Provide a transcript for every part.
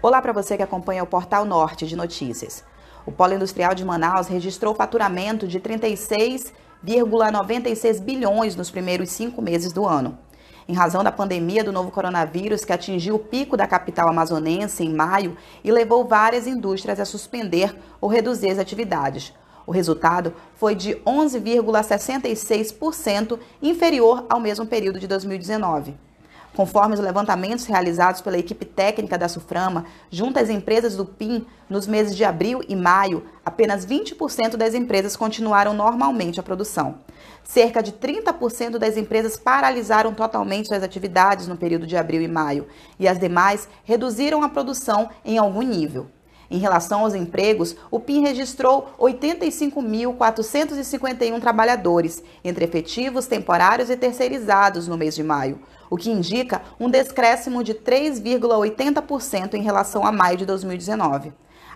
Olá para você que acompanha o Portal Norte de Notícias. O Polo Industrial de Manaus registrou faturamento de 36,96 bilhões nos primeiros cinco meses do ano. Em razão da pandemia do novo coronavírus, que atingiu o pico da capital amazonense em maio e levou várias indústrias a suspender ou reduzir as atividades. O resultado foi de 11,66% inferior ao mesmo período de 2019. Conforme os levantamentos realizados pela equipe técnica da SUFRAMA, junto às empresas do PIN, nos meses de abril e maio, apenas 20% das empresas continuaram normalmente a produção. Cerca de 30% das empresas paralisaram totalmente suas atividades no período de abril e maio, e as demais reduziram a produção em algum nível. Em relação aos empregos, o PIN registrou 85.451 trabalhadores, entre efetivos, temporários e terceirizados no mês de maio, o que indica um descréscimo de 3,80% em relação a maio de 2019.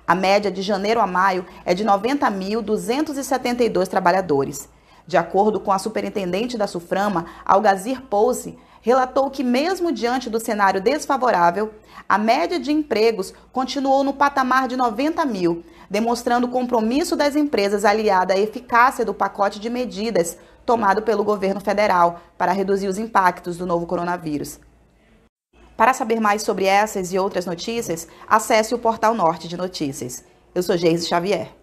A média de janeiro a maio é de 90.272 trabalhadores. De acordo com a superintendente da Suframa, Algazir Pouse, relatou que, mesmo diante do cenário desfavorável, a média de empregos continuou no patamar de 90 mil, demonstrando o compromisso das empresas aliada à eficácia do pacote de medidas tomado pelo governo federal para reduzir os impactos do novo coronavírus. Para saber mais sobre essas e outras notícias, acesse o Portal Norte de Notícias. Eu sou Geise Xavier.